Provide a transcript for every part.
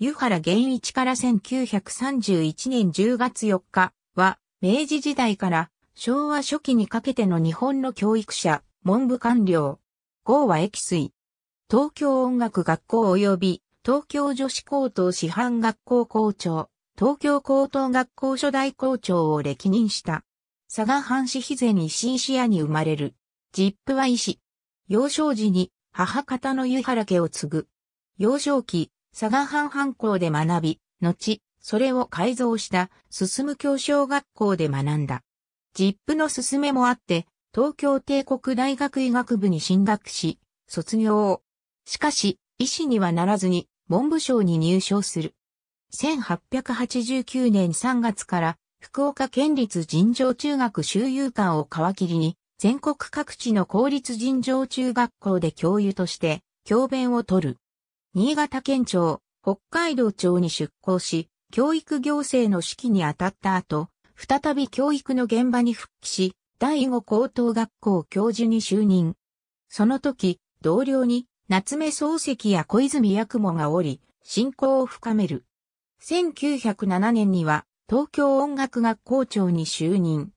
湯原源一から1931年10月4日は、明治時代から昭和初期にかけての日本の教育者、文部官僚。号は液水。東京音楽学校及び東京女子高等師範学校校長、東京高等学校初代校長を歴任した。佐賀藩士肥前新石屋に生まれる。ジップは医師。幼少時に母方の湯原家を継ぐ。幼少期、佐賀藩藩校で学び、後、それを改造した、進む教小学校で学んだ。実父の勧めもあって、東京帝国大学医学部に進学し、卒業を。しかし、医師にはならずに、文部省に入省する。1889年3月から、福岡県立尋常中学周遊館を皮切りに、全国各地の公立尋常中学校で教諭として、教鞭を取る。新潟県庁、北海道庁に出向し、教育行政の指揮に当たった後、再び教育の現場に復帰し、第5高等学校教授に就任。その時、同僚に夏目漱石や小泉八雲がおり、信仰を深める。1907年には東京音楽学校長に就任。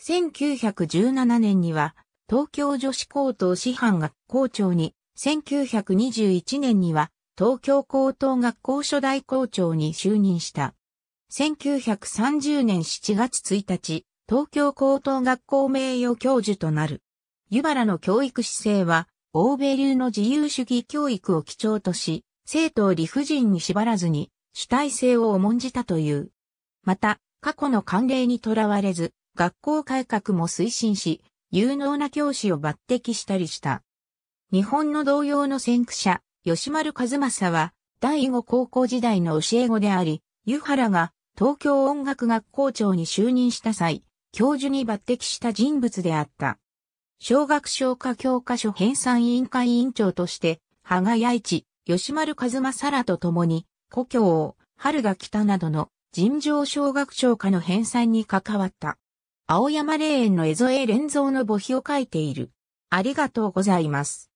1917年には東京女子高等師範学校長に1921年には東京高等学校初代校長に就任した。1930年7月1日、東京高等学校名誉教授となる。湯原の教育姿勢は、欧米流の自由主義教育を基調とし、生徒を理不尽に縛らずに主体性を重んじたという。また、過去の慣例にとらわれず、学校改革も推進し、有能な教師を抜擢したりした。日本の同様の先駆者、吉丸和正は、第五高校時代の教え子であり、湯原が東京音楽学校長に就任した際、教授に抜擢した人物であった。小学小科教科書編纂委員会委員長として、羽賀八一、吉丸和正らと共に、故郷を、春が来たなどの尋常小学小科の編纂に関わった。青山霊園の江添連蔵の墓碑を書いている。ありがとうございます。